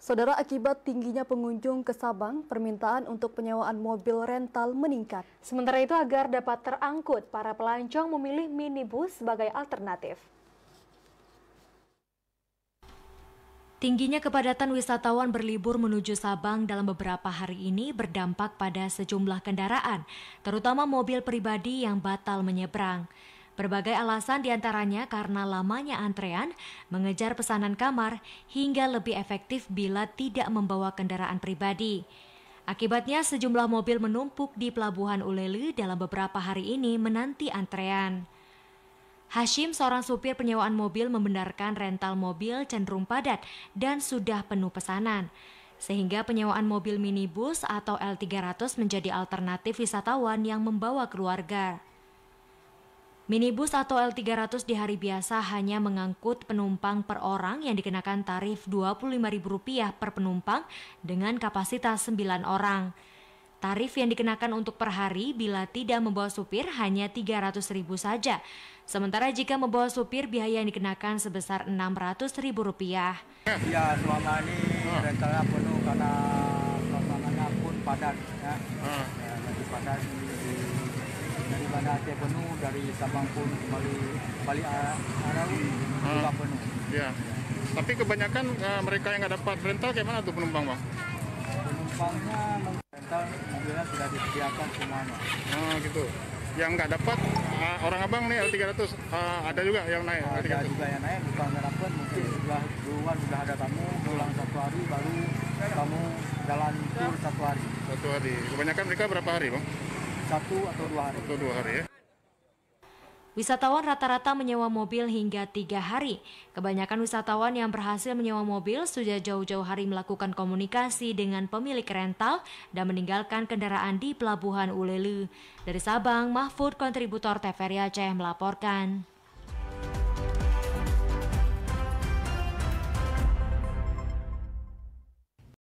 Saudara, akibat tingginya pengunjung ke Sabang, permintaan untuk penyewaan mobil rental meningkat. Sementara itu, agar dapat terangkut, para pelancong memilih minibus sebagai alternatif. Tingginya kepadatan wisatawan berlibur menuju Sabang dalam beberapa hari ini berdampak pada sejumlah kendaraan, terutama mobil pribadi yang batal menyeberang. Berbagai alasan diantaranya karena lamanya antrean, mengejar pesanan kamar, hingga lebih efektif bila tidak membawa kendaraan pribadi. Akibatnya sejumlah mobil menumpuk di pelabuhan Ulele dalam beberapa hari ini menanti antrean. Hashim, seorang supir penyewaan mobil, membenarkan rental mobil cenderung padat dan sudah penuh pesanan. Sehingga penyewaan mobil minibus atau L300 menjadi alternatif wisatawan yang membawa keluarga. Minibus atau L300 di hari biasa hanya mengangkut penumpang per orang yang dikenakan tarif Rp25.000 per penumpang dengan kapasitas 9 orang. Tarif yang dikenakan untuk per hari bila tidak membawa supir hanya Rp300.000 saja. Sementara jika membawa supir biaya yang dikenakan sebesar Rp600.000. Ya, selama ini rentalnya penuh karena pun padat ya. Hmm. ya padat di dari mana Aceh penuh, dari Sabang pun kembali Bali Arau hmm. juga penuh. Ya. Tapi kebanyakan uh, mereka yang nggak dapat rental kayak mana tuh penumpang bang? Penumpangnya rental mobilnya sudah disediakan semuanya. Oh gitu. Yang nggak dapat uh, orang abang nih L300 uh, eh, ada juga yang naik. Ada juga yang naik, bukan nggak dapat mungkin sudah duluan sudah ada tamu pulang satu hari baru kamu jalan tur satu hari. Satu hari. Kebanyakan mereka berapa hari bang? satu atau dua hari. Atau dua hari ya. Wisatawan rata-rata menyewa mobil hingga tiga hari. Kebanyakan wisatawan yang berhasil menyewa mobil sudah jauh-jauh hari melakukan komunikasi dengan pemilik rental dan meninggalkan kendaraan di Pelabuhan Ulele. Dari Sabang, Mahfud kontributor TVRI Aceh melaporkan.